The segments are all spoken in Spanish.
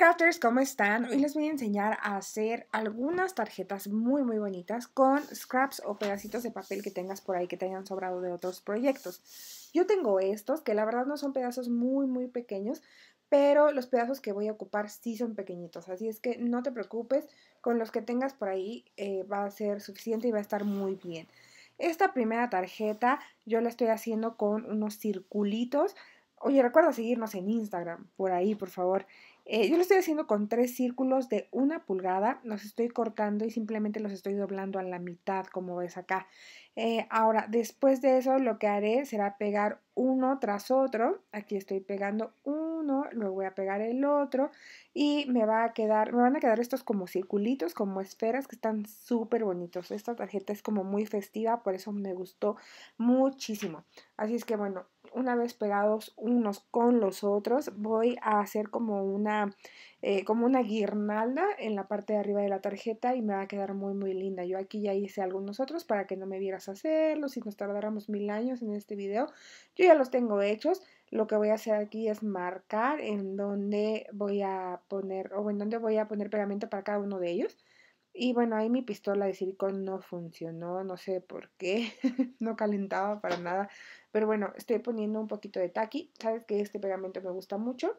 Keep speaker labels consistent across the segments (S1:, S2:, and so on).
S1: crafters, ¿cómo están? Hoy les voy a enseñar a hacer algunas tarjetas muy muy bonitas con scraps o pedacitos de papel que tengas por ahí que te hayan sobrado de otros proyectos. Yo tengo estos que la verdad no son pedazos muy muy pequeños, pero los pedazos que voy a ocupar sí son pequeñitos, así es que no te preocupes, con los que tengas por ahí eh, va a ser suficiente y va a estar muy bien. Esta primera tarjeta yo la estoy haciendo con unos circulitos. Oye, recuerda seguirnos en Instagram, por ahí, por favor. Eh, yo lo estoy haciendo con tres círculos de una pulgada, los estoy cortando y simplemente los estoy doblando a la mitad, como ves acá. Eh, ahora, después de eso lo que haré será pegar uno tras otro, aquí estoy pegando uno, luego voy a pegar el otro y me, va a quedar, me van a quedar estos como circulitos, como esferas que están súper bonitos. Esta tarjeta es como muy festiva, por eso me gustó muchísimo. Así es que bueno, una vez pegados unos con los otros, voy a hacer como una, eh, como una guirnalda en la parte de arriba de la tarjeta y me va a quedar muy, muy linda. Yo aquí ya hice algunos otros para que no me vieras hacerlo, si nos tardáramos mil años en este video. Yo ya los tengo hechos. Lo que voy a hacer aquí es marcar en dónde voy a poner, o en donde voy a poner pegamento para cada uno de ellos. Y bueno, ahí mi pistola de silicón no funcionó, no sé por qué, no calentaba para nada. Pero bueno, estoy poniendo un poquito de taqui, sabes que este pegamento me gusta mucho.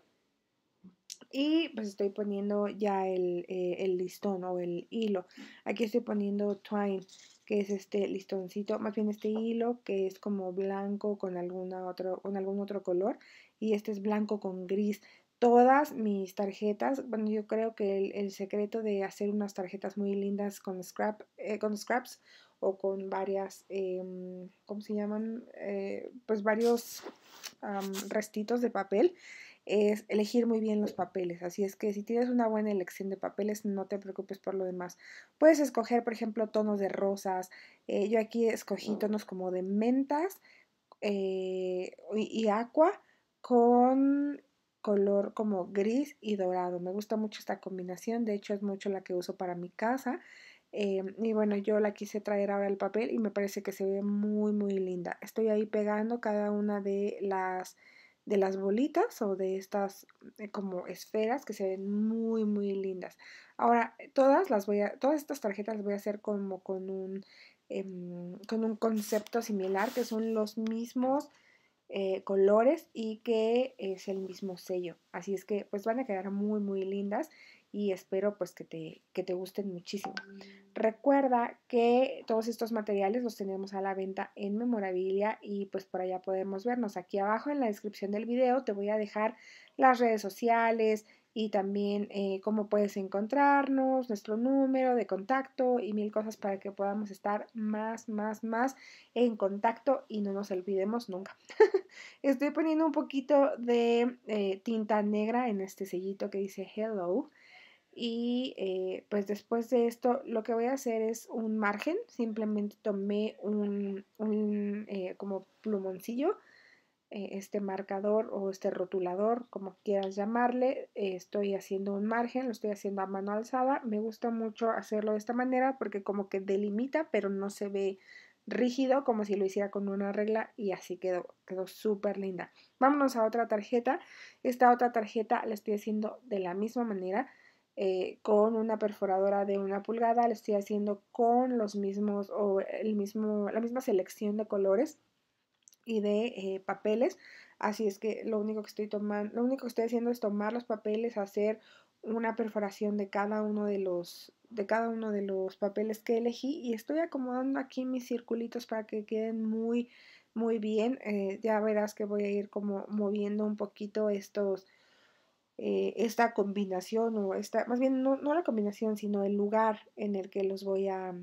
S1: Y pues estoy poniendo ya el, eh, listón o el hilo. Aquí estoy poniendo twine, que es este listoncito, más bien este hilo que es como blanco con, alguna otro, con algún otro color y este es blanco con gris todas mis tarjetas. Bueno, yo creo que el, secreto de hacer unas tarjetas muy lindas con, scrap, eh, con scraps o con varias, em, ¿cómo se llaman? Eh, pues varios restitos de papel es elegir muy bien los papeles. Así es que si tienes una buena elección de papeles, no te preocupes por lo demás. Puedes escoger, por ejemplo, tonos de rosas. Eh, yo aquí escogí tonos como de mentas y, y, aqua con color como gris y dorado. Me gusta mucho esta combinación, de hecho es mucho la que uso para mi casa. Eh, y bueno, yo la quise traer ahora al papel y me parece que se ve muy, muy linda. Estoy ahí pegando cada una de las, de las bolitas o de estas eh, como esferas que se ven muy, muy lindas. Ahora, todas, las voy a, todas estas tarjetas las voy a hacer como con un, em, con un concepto similar, que son los mismos eh, colores y que es el mismo sello. Así es que pues van a quedar muy muy lindas y espero pues que te, que te gusten muchísimo. Recuerda que todos estos materiales los tenemos a la venta en Memorabilia y pues por allá podemos vernos. Aquí abajo en la descripción del video te voy a dejar las redes sociales, y también eh, cómo puedes encontrarnos, nuestro número de contacto y mil cosas para que podamos estar más, más, más en contacto y no nos olvidemos nunca. Estoy poniendo un poquito de eh, tinta negra en este sellito que dice hello. Y eh, pues después de esto lo que voy a hacer es un margen, simplemente tomé un, un como plumoncillo eh, este marcador o este rotulador, como quieras llamarle. Eh, estoy haciendo un margen, lo estoy haciendo a mano alzada. Me gusta mucho hacerlo de esta manera porque como que delimita, pero no se ve rígido como si lo hiciera con una regla y así quedó, quedó súper linda. Vámonos a otra tarjeta. Esta otra tarjeta la estoy haciendo de la misma manera. Eh, con una perforadora de una pulgada, la estoy haciendo con los mismos o el mismo, la misma selección de colores y de eh, papeles. Así es que lo único que estoy tomando, lo único que estoy haciendo es tomar los papeles, hacer una perforación de cada uno de los de cada uno de los papeles que elegí y estoy acomodando aquí mis circulitos para que queden muy muy bien. Eh, ya verás que voy a ir como moviendo un poquito estos eh, esta combinación o esta más bien no, no la combinación sino el lugar en el que los voy a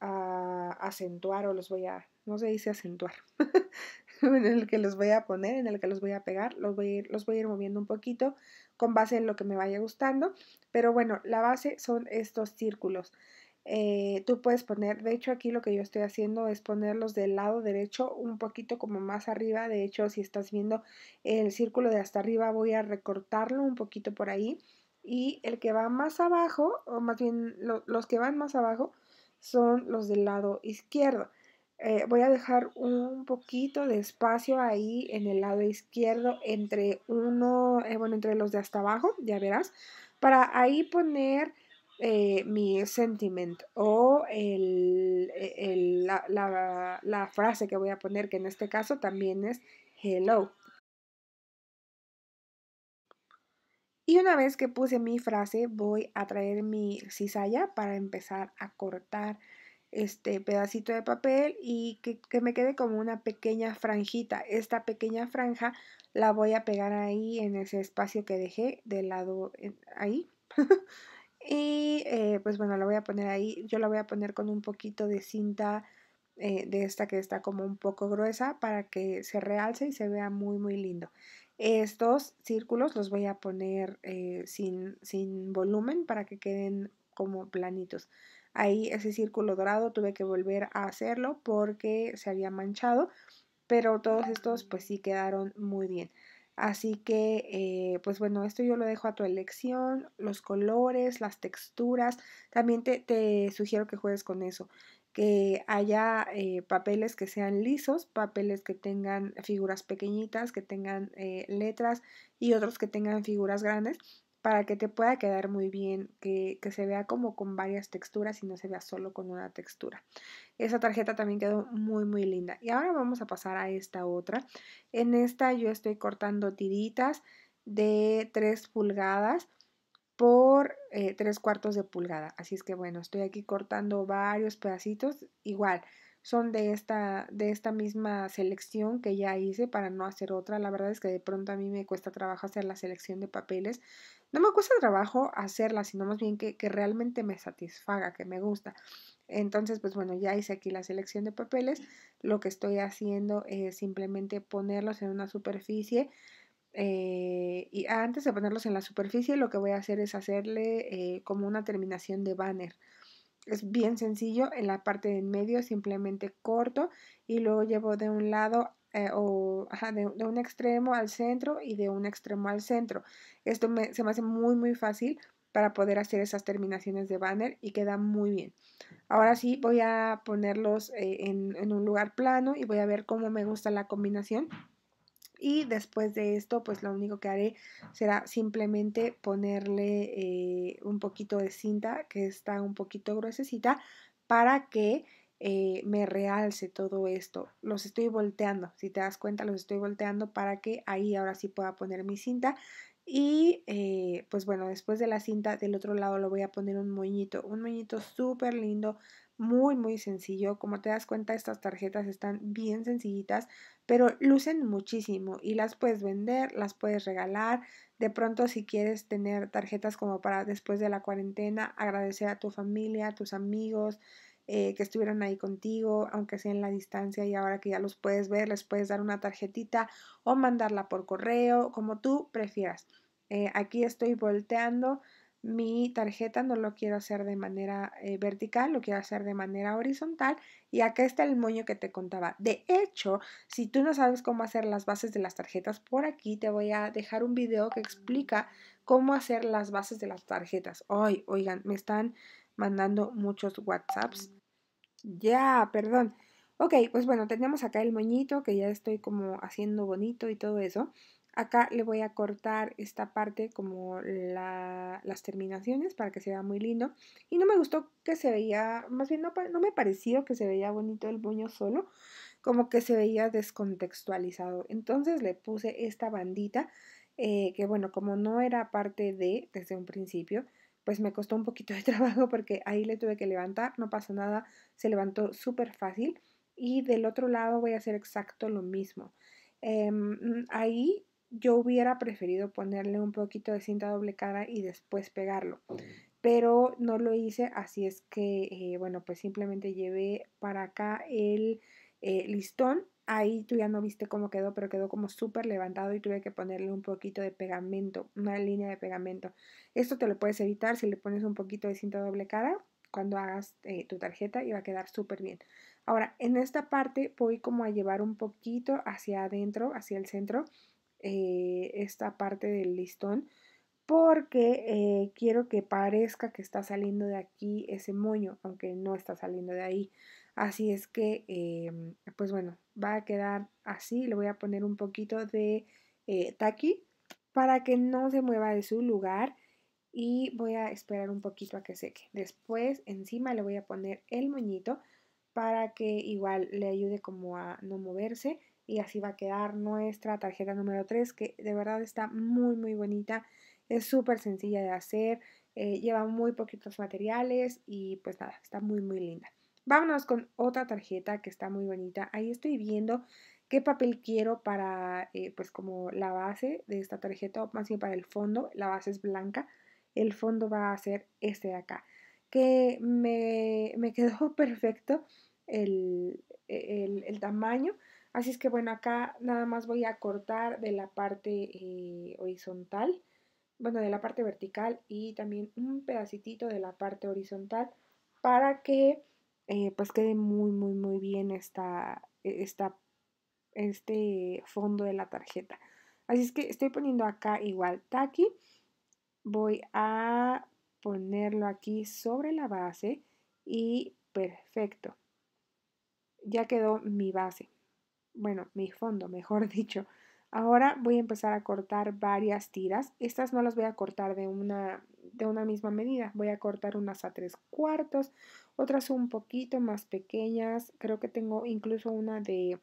S1: acentuar o los voy a no se dice acentuar, en el que los voy a poner, en el que los voy a pegar, los voy a ir, los voy a ir moviendo un poquito con base en lo que me vaya gustando, pero bueno, la base son estos círculos. Eh, tú puedes poner, de hecho aquí lo que yo estoy haciendo es ponerlos del lado derecho un poquito como más arriba, de hecho si estás viendo el círculo de hasta arriba voy a recortarlo un poquito por ahí y el que va más abajo, o más bien los que van más abajo son los del lado izquierdo. Eh, voy a dejar un poquito de espacio ahí en el lado izquierdo entre uno, eh, bueno, entre los de hasta abajo, ya verás, para ahí poner eh, mi sentiment o la, frase que voy a poner, que en este caso también es hello. Y una vez que puse mi frase, voy a traer mi cizalla para empezar a cortar este pedacito de papel y que, me quede como una pequeña franjita. Esta pequeña franja la voy a pegar ahí en ese espacio que dejé del lado ahí. y eh, pues bueno, la voy a poner ahí. Yo la voy a poner con un poquito de cinta eh, de esta que está como un poco gruesa para que se realce y se vea muy muy lindo. Estos círculos los voy a poner eh, sin, sin volumen para que queden como planitos ahí ese círculo dorado tuve que volver a hacerlo porque se había manchado, pero todos estos pues sí quedaron muy bien. Así que, eh, pues bueno, esto yo lo dejo a tu elección, los colores, las texturas. También te, sugiero que juegues con eso, que haya eh, papeles que sean lisos, papeles que tengan figuras pequeñitas, que tengan eh, letras y otros que tengan figuras grandes para que te pueda quedar muy bien, que, se vea como con varias texturas y no se vea solo con una textura. Esa tarjeta también quedó muy muy linda. Y ahora vamos a pasar a esta otra. En esta yo estoy cortando tiritas de 3 pulgadas por eh, tres 3 cuartos de pulgada. Así es que bueno, estoy aquí cortando varios pedacitos. Igual, son de esta, de esta misma selección que ya hice para no hacer otra. La verdad es que de pronto a mí me cuesta trabajo hacer la selección de papeles. No me cuesta trabajo hacerla, sino más bien que, realmente me satisfaga, que me gusta. Entonces, pues bueno, ya hice aquí la selección de papeles. Lo que estoy haciendo es simplemente ponerlos en una superficie. Eh, y antes de ponerlos en la superficie, lo que voy a hacer es hacerle eh, como una terminación de banner es bien sencillo, en la parte de medio simplemente corto y luego llevo de un lado eh, o de, un extremo al centro y de un extremo al centro. Esto se me hace muy muy fácil para poder hacer esas terminaciones de banner y queda muy bien. Ahora sí voy a ponerlos eh, en, en un lugar plano y voy a ver cómo me gusta la combinación. Y después de esto, pues lo único que haré será simplemente ponerle eh, un poquito de cinta que está un poquito gruesecita para que eh, me realce todo esto. Los estoy volteando, si te das cuenta, los estoy volteando para que ahí ahora sí pueda poner mi cinta. Y eh, pues bueno, después de la cinta del otro lado lo voy a poner un moñito, un moñito súper lindo muy, muy sencillo. Como te das cuenta, estas tarjetas están bien sencillitas, pero lucen muchísimo y las puedes vender, las puedes regalar. De pronto, si quieres tener tarjetas como para después de la cuarentena, agradecer a tu familia, a tus amigos, eh, que estuvieron ahí contigo, aunque sea en la distancia y ahora que ya los puedes ver, les puedes dar una tarjetita o mandarla por correo, como tú prefieras. Eh, aquí estoy volteando mi tarjeta no lo quiero hacer de manera eh, vertical, lo quiero hacer de manera horizontal y acá está el moño que te contaba. De hecho, si tú no sabes cómo hacer las bases de las tarjetas, por aquí te voy a dejar un video que explica cómo hacer las bases de las tarjetas. Ay, oigan, me están mandando muchos WhatsApps. Ya, perdón. Ok, pues bueno, tenemos acá el moñito que ya estoy como haciendo bonito y todo eso. Acá le voy a cortar esta parte como las terminaciones para que se vea muy lindo. Y no me gustó que se veía, más bien no, me pareció que se veía bonito el buño solo, como que se veía descontextualizado. Entonces le puse esta bandita, eh, que bueno, como no era parte de desde un principio, pues me costó un poquito de trabajo porque ahí le tuve que levantar, no pasó nada, se levantó súper fácil. Y del otro lado voy a hacer exacto lo mismo. Em, ahí yo hubiera preferido ponerle un poquito de cinta doble cara y después pegarlo. Pero no lo hice, así es que, eh, bueno, pues simplemente llevé para acá el eh, listón. Ahí tú ya no viste cómo quedó, pero quedó como súper levantado y tuve que ponerle un poquito de pegamento, una línea de pegamento. Esto te lo puedes evitar si le pones un poquito de cinta doble cara cuando hagas eh, tu tarjeta y va a quedar súper bien. Ahora, en esta parte voy como a llevar un poquito hacia adentro, hacia el centro, eh, esta parte del listón porque eh, quiero que parezca que está saliendo de aquí ese moño, aunque no está saliendo de ahí. Así es que, em, pues bueno, va a quedar así. Le voy a poner un poquito de eh, taqui para que no se mueva de su lugar y voy a esperar un poquito a que seque. Después encima le voy a poner el moñito para que igual le ayude como a no moverse y así va a quedar nuestra tarjeta número 3 que de verdad está muy muy bonita, es súper sencilla de hacer, eh, lleva muy poquitos materiales y pues nada, está muy muy linda. Vámonos con otra tarjeta que está muy bonita, ahí estoy viendo qué papel quiero para eh, pues como la base de esta tarjeta más bien para el fondo, la base es blanca, el fondo va a ser este de acá que me, quedó perfecto el, el, tamaño. Así es que bueno, acá nada más voy a cortar de la parte eh, horizontal, bueno, de la parte vertical y también un pedacito de la parte horizontal para que eh, pues quede muy, muy, muy bien esta, este fondo de la tarjeta. Así es que estoy poniendo acá igual taqui. Voy a ponerlo aquí sobre la base y perfecto. Ya quedó mi base bueno, mi fondo, mejor dicho. Ahora voy a empezar a cortar varias tiras. Estas no las voy a cortar de una, de una misma medida. Voy a cortar unas a tres cuartos, otras un poquito más pequeñas. Creo que tengo incluso una de,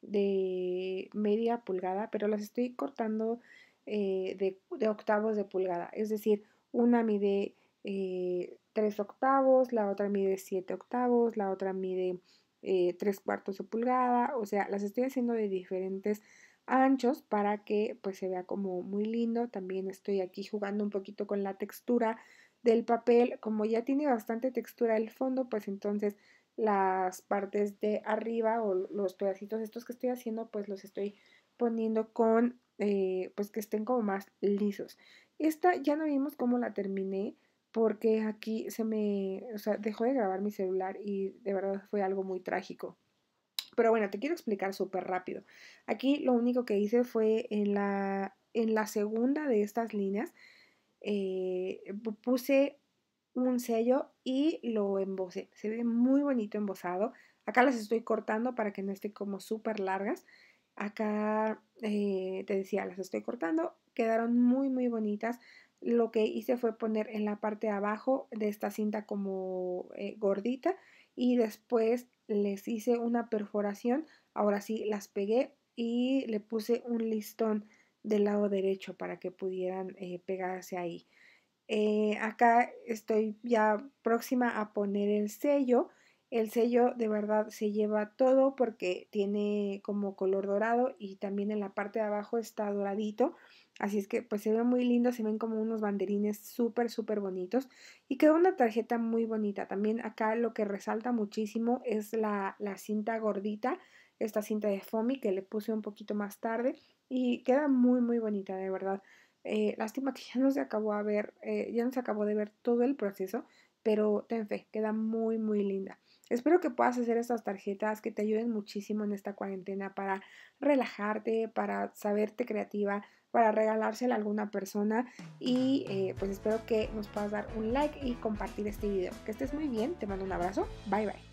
S1: de media pulgada, pero las estoy cortando eh, de, octavos de pulgada. Es decir, una mide eh, tres octavos, la otra mide siete octavos, la otra mide eh, tres cuartos de pulgada, o sea, las estoy haciendo de diferentes anchos para que pues se vea como muy lindo. También estoy aquí jugando un poquito con la textura del papel. Como ya tiene bastante textura el fondo, pues entonces las partes de arriba o los pedacitos estos que estoy haciendo, pues los estoy poniendo con, eh, pues que estén como más lisos. Esta ya no vimos cómo la terminé porque aquí se me, o sea, dejó de grabar mi celular y de verdad fue algo muy trágico. Pero bueno, te quiero explicar súper rápido. Aquí lo único que hice fue en la, en la segunda de estas líneas, eh, puse un sello y lo embosé. Se ve muy bonito embosado. Acá las estoy cortando para que no estén como súper largas. Acá, eh, te decía, las estoy cortando. Quedaron muy, muy bonitas lo que hice fue poner en la parte de abajo de esta cinta como eh, gordita y después les hice una perforación, ahora sí las pegué y le puse un listón del lado derecho para que pudieran eh, pegarse ahí. Eh, acá estoy ya próxima a poner el sello. El sello de verdad se lleva todo porque tiene como color dorado y también en la parte de abajo está doradito. Así es que pues se ve muy lindo, se ven como unos banderines súper, súper bonitos. Y queda una tarjeta muy bonita. También acá lo que resalta muchísimo es la, cinta gordita, esta cinta de Fomi que le puse un poquito más tarde. Y queda muy, muy bonita, de verdad. Eh, lástima que ya no se acabó de ver, eh, ya no se acabó de ver todo el proceso, pero ten fe, queda muy, muy linda. Espero que puedas hacer estas tarjetas que te ayuden muchísimo en esta cuarentena para relajarte, para saberte creativa, para regalársela a alguna persona. Y eh, pues espero que nos puedas dar un like y compartir este video. Que estés muy bien, te mando un abrazo. Bye bye.